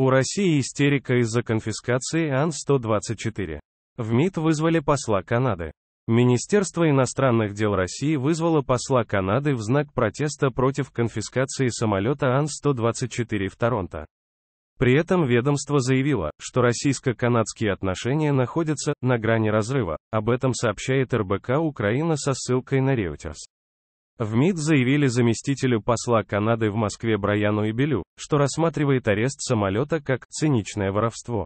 У России истерика из-за конфискации Ан-124. В МИД вызвали посла Канады. Министерство иностранных дел России вызвало посла Канады в знак протеста против конфискации самолета Ан-124 в Торонто. При этом ведомство заявило, что российско-канадские отношения находятся на грани разрыва. Об этом сообщает РБК Украина со ссылкой на Reuters. В МИД заявили заместителю посла Канады в Москве Брайану Ибелю, что рассматривает арест самолета как «циничное воровство».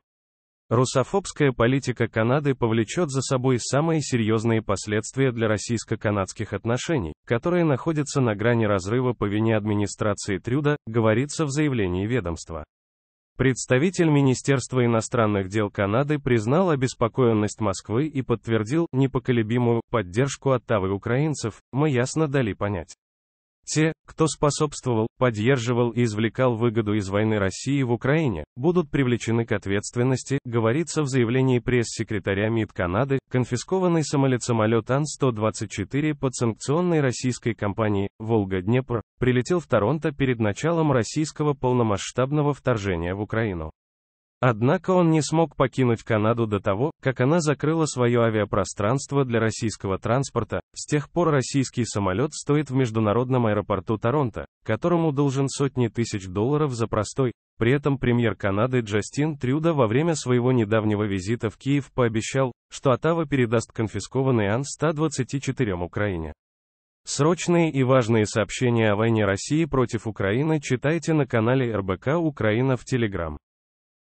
Русофобская политика Канады повлечет за собой самые серьезные последствия для российско-канадских отношений, которые находятся на грани разрыва по вине администрации Трюда, говорится в заявлении ведомства. Представитель Министерства иностранных дел Канады признал обеспокоенность Москвы и подтвердил непоколебимую поддержку Оттавы украинцев, мы ясно дали понять. Те, кто способствовал, поддерживал и извлекал выгоду из войны России в Украине, будут привлечены к ответственности, говорится в заявлении пресс-секретаря МИД Канады, конфискованный самолет-самолет Ан-124 под санкционной российской компанией «Волга-Днепр» прилетел в Торонто перед началом российского полномасштабного вторжения в Украину. Однако он не смог покинуть Канаду до того, как она закрыла свое авиапространство для российского транспорта. С тех пор российский самолет стоит в международном аэропорту Торонто, которому должен сотни тысяч долларов за простой. При этом премьер Канады Джастин Трюдо во время своего недавнего визита в Киев пообещал, что Оттава передаст конфискованный Ан-124 Украине. Срочные и важные сообщения о войне России против Украины читайте на канале РБК Украина в Телеграм.